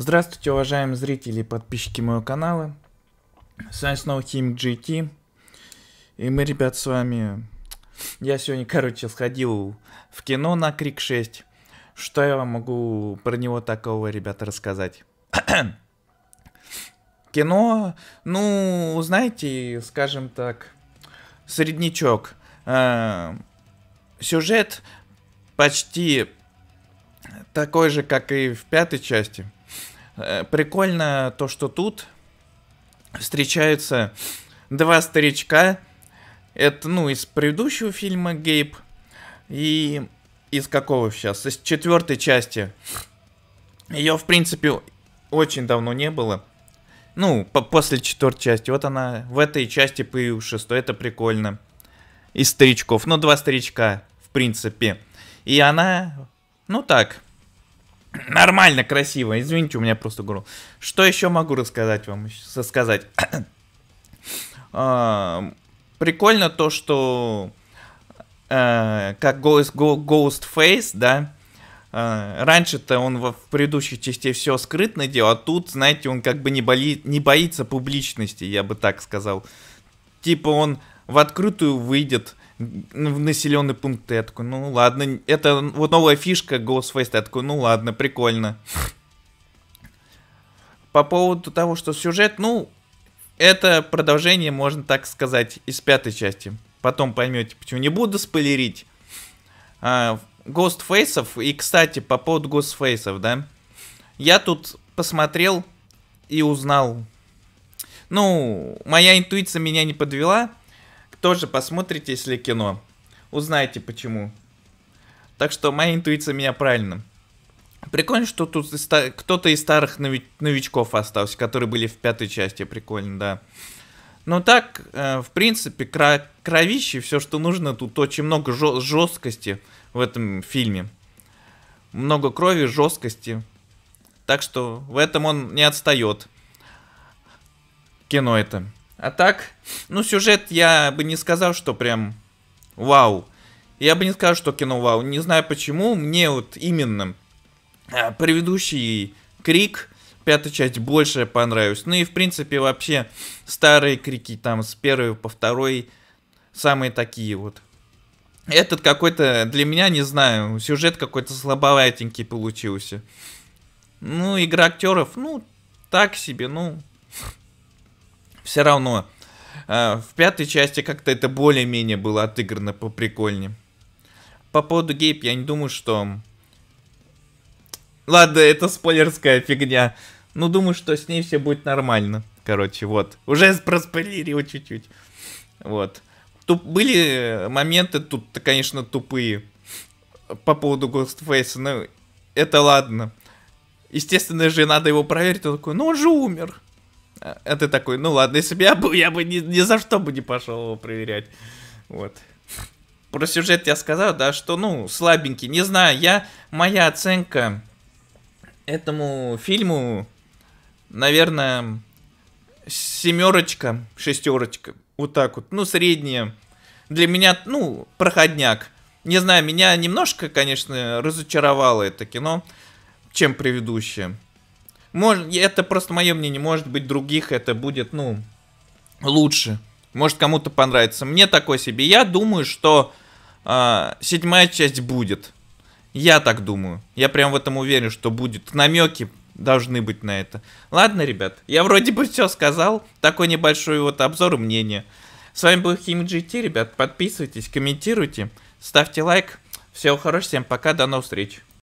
Здравствуйте, уважаемые зрители и подписчики моего канала. С вами снова Team GT. И мы, ребят, с вами... Я сегодня, короче, сходил в кино на Крик 6. Что я вам могу про него такого, ребята, рассказать? кино, ну, знаете, скажем так, среднячок. Э, сюжет почти такой же, как и в пятой части. Э, прикольно то, что тут встречаются два старичка. Это, ну, из предыдущего фильма Гейб. И из какого сейчас? Из четвертой части. Ее, в принципе, очень давно не было. Ну, по после четвертой части. Вот она в этой части появившись, что это прикольно. Из старичков. Ну, два старичка, в принципе. И она, ну так, Нормально, красиво. Извините, у меня просто горло. Что еще могу рассказать вам? Сказать. А, прикольно то, что а, как Ghost, Face, да, э, раньше-то он в, в предыдущих частях все скрытно делал, а тут, знаете, он как бы не, боли, не боится публичности, я бы так сказал. Типа он в открытую выйдет в населенный пункт. Я такой, ну ладно, это вот новая фишка Ghostface. Я такой, ну ладно, прикольно. По поводу того, что сюжет, ну, это продолжение, можно так сказать, из пятой части. Потом поймете, почему. Не буду спойлерить. А, Гостфейсов, и, кстати, по поводу Гостфейсов, да, я тут посмотрел и узнал. Ну, моя интуиция меня не подвела, тоже посмотрите, если кино. Узнаете почему. Так что моя интуиция меня правильно. Прикольно, что тут кто-то из старых новичков остался, которые были в пятой части. Прикольно, да. Ну так, э, в принципе, кровище, все, что нужно, тут очень много жесткости в этом фильме. Много крови, жесткости. Так что в этом он не отстает. Кино это. А так, ну, сюжет я бы не сказал, что прям вау. Я бы не сказал, что кино вау. Не знаю почему. Мне вот именно а, предыдущий крик, пятая часть, больше понравилась. Ну и, в принципе, вообще старые крики там с первой по второй самые такие вот. Этот какой-то, для меня, не знаю, сюжет какой-то слабоватенький получился. Ну, игра актеров, ну, так себе, ну, все равно а, в пятой части как-то это более-менее было отыграно по прикольнее. По поводу гейп я не думаю, что... Ладно, это спойлерская фигня. Ну, думаю, что с ней все будет нормально. Короче, вот. Уже проспойлерил чуть-чуть. Вот. Туп... Были моменты тут, конечно, тупые. По поводу Ghostface. Ну, это ладно. Естественно же, надо его проверить. Он такой, ну он же умер. А ты такой, ну ладно, если бы я был, я бы ни, ни за что бы не пошел его проверять. Вот. Про сюжет я сказал, да, что, ну, слабенький. Не знаю, я, моя оценка этому фильму, наверное, семерочка, шестерочка. Вот так вот, ну, средняя. Для меня, ну, проходняк. Не знаю, меня немножко, конечно, разочаровало это кино, чем предыдущее. Может, это просто мое мнение. Может быть, других это будет, ну, лучше. Может, кому-то понравится. Мне такой себе. Я думаю, что э, седьмая часть будет. Я так думаю. Я прям в этом уверен, что будет. Намеки должны быть на это. Ладно, ребят, я вроде бы все сказал. Такой небольшой вот обзор мнения. С вами был HimGT, ребят. Подписывайтесь, комментируйте, ставьте лайк. Всего хорошего, всем пока, до новых встреч.